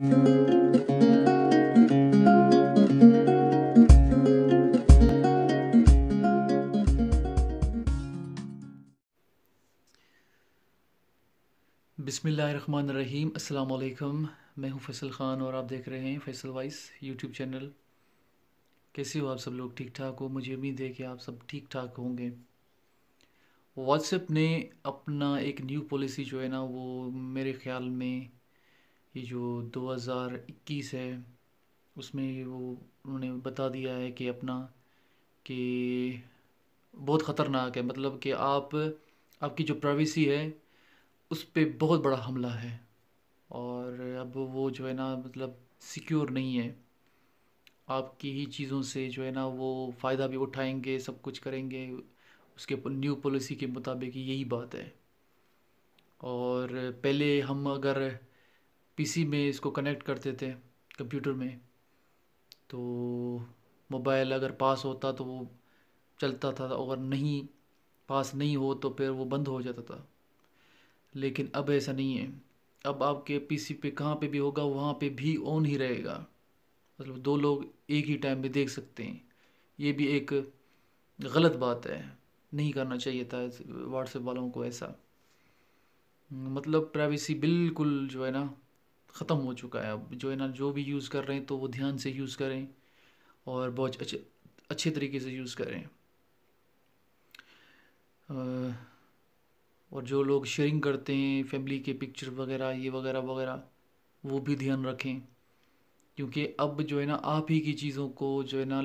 बिसमीम अल्लाम मैं हूं फैसल ख़ान और आप देख रहे हैं फैसल वाइस यूट्यूब चैनल कैसे हो आप सब लोग ठीक ठाक हो मुझे उम्मीद है कि आप सब ठीक ठाक होंगे व्हाट्सएप ने अपना एक न्यू पॉलिसी जो है ना वो मेरे ख्याल में ये जो 2021 है उसमें वो उन्होंने बता दिया है कि अपना कि बहुत ख़तरनाक है मतलब कि आप आपकी जो प्राइवेसी है उस पर बहुत बड़ा हमला है और अब वो जो है ना मतलब सिक्योर नहीं है आपकी ही चीज़ों से जो है ना वो फ़ायदा भी उठाएंगे सब कुछ करेंगे उसके न्यू पॉलिसी के मुताबिक यही बात है और पहले हम अगर पीसी में इसको कनेक्ट करते थे कंप्यूटर में तो मोबाइल अगर पास होता तो वो चलता था और नहीं पास नहीं हो तो फिर वो बंद हो जाता था लेकिन अब ऐसा नहीं है अब आपके पीसी पे कहाँ पे भी होगा वहाँ पे भी ऑन ही रहेगा मतलब दो लोग एक ही टाइम में देख सकते हैं ये भी एक गलत बात है नहीं करना चाहिए था व्हाट्सएप वालों को ऐसा मतलब प्राइवेसी बिल्कुल जो है ना ख़त्म हो चुका है अब जो है ना जो भी यूज़ कर रहे हैं तो वो ध्यान से यूज़ करें और बहुत अच्छे अच्छे तरीके से यूज़ करें और जो लोग शेयरिंग करते हैं फैमिली के पिक्चर वगैरह ये वगैरह वगैरह वो भी ध्यान रखें क्योंकि अब जो है ना आप ही की चीज़ों को जो है ना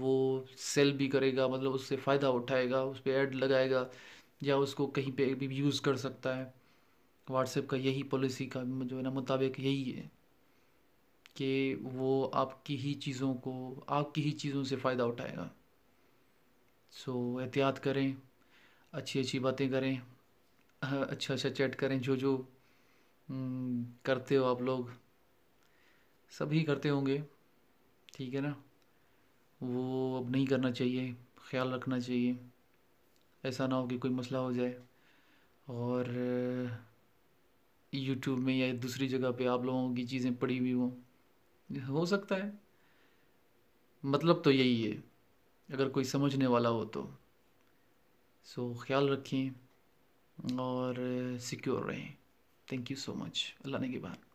वो सेल भी करेगा मतलब उससे फ़ायदा उठाएगा उस पर एड लगाएगा या उसको कहीं पे भी यूज़ कर सकता है व्हाट्सएप का यही पॉलिसी का जो है ना मुताबिक यही है कि वो आपकी ही चीज़ों को आपकी ही चीज़ों से फ़ायदा उठाएगा सो so, एहतियात करें अच्छी अच्छी बातें करें अच्छा अच्छा चैट करें जो जो हम्म, करते हो आप लोग सभी करते होंगे ठीक है ना वो अब नहीं करना चाहिए ख्याल रखना चाहिए ऐसा ना हो कि कोई मसला हो जाए और यूट्यूब में या दूसरी जगह पे आप लोगों की चीज़ें पड़ी हुई हों हो सकता है मतलब तो यही है अगर कोई समझने वाला हो तो सो ख्याल रखें और सिक्योर रहें thank you so much Allah ने के बाद